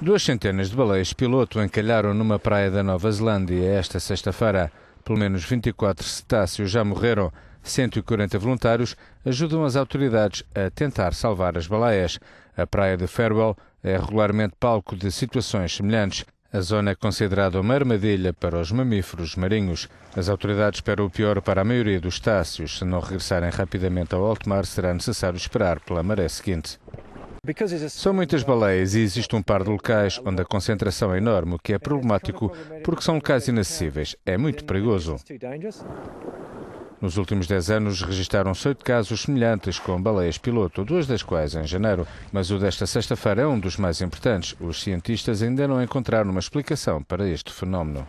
Duas centenas de baleias piloto encalharam numa praia da Nova Zelândia esta sexta-feira. Pelo menos 24 cetáceos já morreram. 140 voluntários ajudam as autoridades a tentar salvar as baleias. A praia de Farewell é regularmente palco de situações semelhantes. A zona é considerada uma armadilha para os mamíferos marinhos. As autoridades esperam o pior para a maioria dos cetáceos. Se não regressarem rapidamente ao alto mar, será necessário esperar pela maré seguinte. São muitas baleias e existe um par de locais onde a concentração é enorme, o que é problemático porque são locais inacessíveis. É muito perigoso. Nos últimos 10 anos, registaram-se oito casos semelhantes com baleias-piloto, duas das quais em janeiro. Mas o desta sexta-feira é um dos mais importantes. Os cientistas ainda não encontraram uma explicação para este fenómeno.